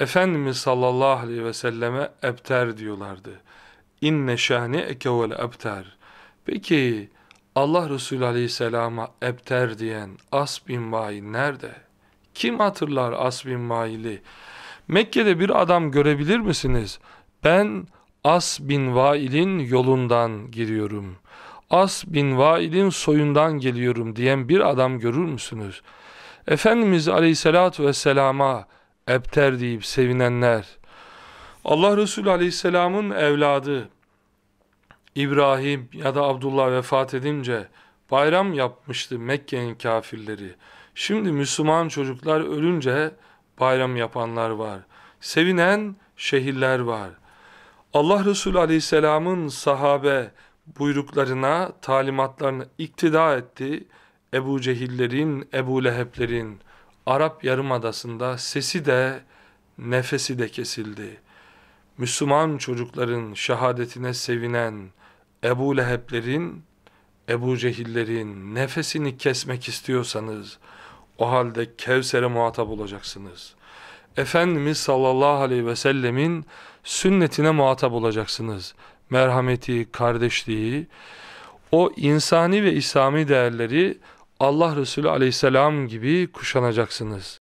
Efendimiz sallallahu aleyhi ve selleme ebter diyorlardı. İnne şahni'eke vel ebter. Peki Allah Resulü aleyhisselama ebter diyen as bin Vail nerede? Kim hatırlar as bin Vail'i? Mekke'de bir adam görebilir misiniz? Ben As bin Vail'in yolundan giriyorum. As bin Vail'in soyundan geliyorum diyen bir adam görür müsünüz? Efendimiz Aleyhisselatü Vesselam'a ebter deyip sevinenler, Allah Resulü Aleyhisselam'ın evladı İbrahim ya da Abdullah vefat edince bayram yapmıştı Mekke'nin kafirleri. Şimdi Müslüman çocuklar ölünce bayram yapanlar var. Sevinen şehirler var. Allah Resulü Aleyhisselam'ın sahabe buyruklarına, talimatlarına iktida etti. Ebu Cehillerin, Ebu Lehepler'in Arap Yarımadası'nda sesi de nefesi de kesildi. Müslüman çocukların şehadetine sevinen Ebu Leheb'lerin, Ebu Cehillerin nefesini kesmek istiyorsanız o halde Kevser'e muhatap olacaksınız. Efendimiz sallallahu aleyhi ve sellemin sünnetine muhatap olacaksınız. Merhameti, kardeşliği, o insani ve İslami değerleri Allah Resulü aleyhisselam gibi kuşanacaksınız.